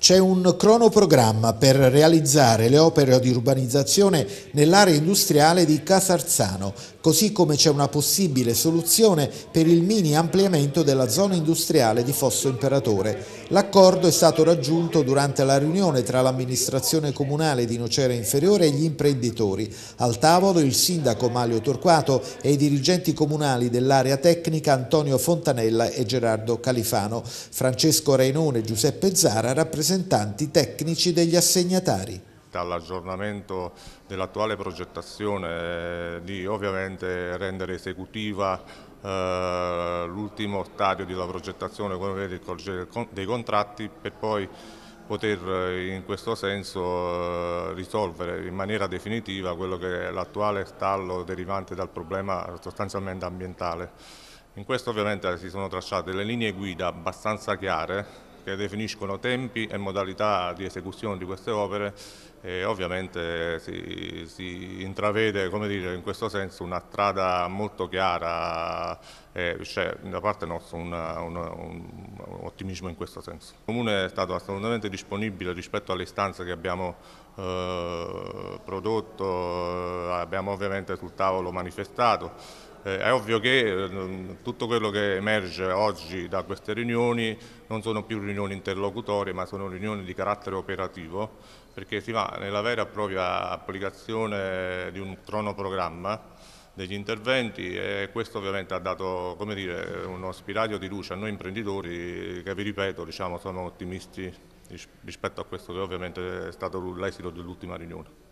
C'è un cronoprogramma per realizzare le opere di urbanizzazione nell'area industriale di Casarzano, così come c'è una possibile soluzione per il mini ampliamento della zona industriale di Fosso Imperatore. L'accordo è stato raggiunto durante la riunione tra l'amministrazione comunale di Nocera Inferiore e gli imprenditori. Al tavolo il sindaco Mario Torquato e i dirigenti comunali dell'area tecnica Antonio Fontanella e Gerardo Califano. Francesco Rainone e Giuseppe Zara rappresentano rappresentanti tecnici degli assegnatari dall'aggiornamento dell'attuale progettazione eh, di ovviamente rendere esecutiva eh, l'ultimo stadio della progettazione come vedete, dei contratti per poi poter eh, in questo senso risolvere in maniera definitiva quello che è l'attuale stallo derivante dal problema sostanzialmente ambientale. In questo ovviamente si sono tracciate le linee guida abbastanza chiare che definiscono tempi e modalità di esecuzione di queste opere e ovviamente si, si intravede dire, in questo senso una strada molto chiara e c'è cioè, da parte nostra una, una, un, ottimismo in questo senso. Il Comune è stato assolutamente disponibile rispetto alle istanze che abbiamo eh, prodotto, eh, abbiamo ovviamente sul tavolo manifestato eh, è ovvio che eh, tutto quello che emerge oggi da queste riunioni non sono più riunioni interlocutorie ma sono riunioni di carattere operativo perché si va nella vera e propria applicazione di un cronoprogramma degli interventi e questo ovviamente ha dato dire, uno spiraglio di luce a noi imprenditori che vi ripeto diciamo, sono ottimisti rispetto a questo che ovviamente è stato l'esito dell'ultima riunione.